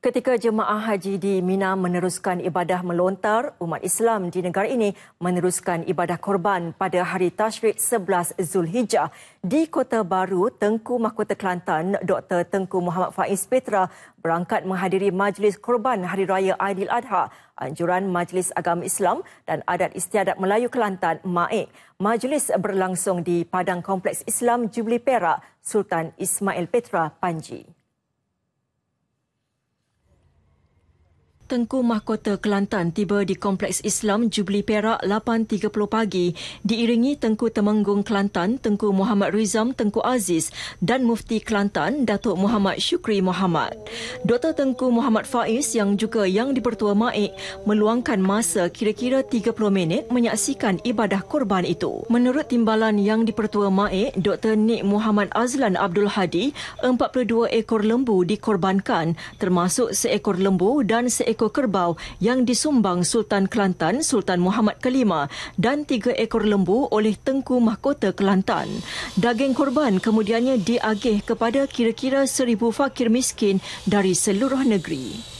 Ketika jemaah haji di Mina meneruskan ibadah melontar, umat Islam di negara ini meneruskan ibadah korban pada hari Tashrik 11 Zulhijjah di Kota Baru, Tengku Mahkota Kelantan, Dr. Tengku Muhammad Faiz Petra berangkat menghadiri majlis korban Hari Raya Aidil Adha, anjuran Majlis Agama Islam dan Adat Istiadat Melayu Kelantan, MAIK. E. Majlis berlangsung di Padang Kompleks Islam Jubli Perak, Sultan Ismail Petra Panji. Tengku Mahkota Kelantan tiba di Kompleks Islam Jubli Perak 8.30 pagi diiringi Tengku Temenggung Kelantan Tengku Muhammad Rizam Tengku Aziz dan Mufti Kelantan Datuk Muhammad Syukri Muhammad. Dr. Tengku Muhammad Faiz yang juga yang dipertua Maik meluangkan masa kira-kira 30 minit menyaksikan ibadah korban itu. Menurut timbalan yang dipertua Maik, Dr. Nik Muhammad Azlan Abdul Hadi, 42 ekor lembu dikorbankan termasuk seekor lembu dan seekor seekor kerbau yang disumbang Sultan Kelantan Sultan Muhammad V dan tiga ekor lembu oleh Tengku Mahkota Kelantan. Daging korban kemudiannya diagih kepada kira-kira seribu fakir miskin dari seluruh negeri.